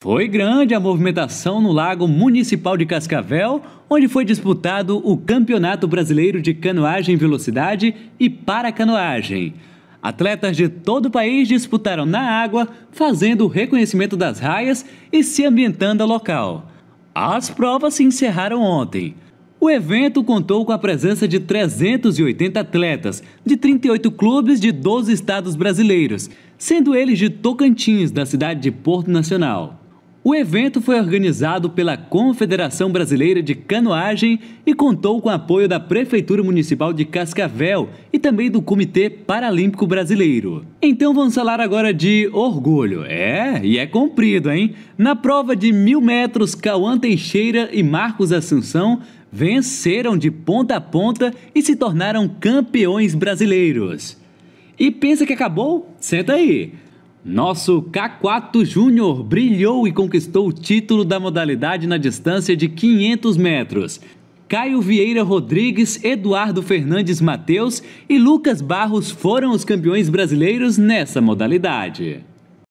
Foi grande a movimentação no Lago Municipal de Cascavel, onde foi disputado o Campeonato Brasileiro de Canoagem Velocidade e Paracanoagem. Atletas de todo o país disputaram na água, fazendo o reconhecimento das raias e se ambientando ao local. As provas se encerraram ontem. O evento contou com a presença de 380 atletas de 38 clubes de 12 estados brasileiros, sendo eles de Tocantins, da cidade de Porto Nacional. O evento foi organizado pela Confederação Brasileira de Canoagem e contou com apoio da Prefeitura Municipal de Cascavel e também do Comitê Paralímpico Brasileiro. Então vamos falar agora de orgulho. É, e é comprido, hein? Na prova de mil metros, Cauã Teixeira e Marcos Assunção venceram de ponta a ponta e se tornaram campeões brasileiros. E pensa que acabou? Senta aí! Nosso K4 Júnior brilhou e conquistou o título da modalidade na distância de 500 metros. Caio Vieira Rodrigues, Eduardo Fernandes Mateus e Lucas Barros foram os campeões brasileiros nessa modalidade.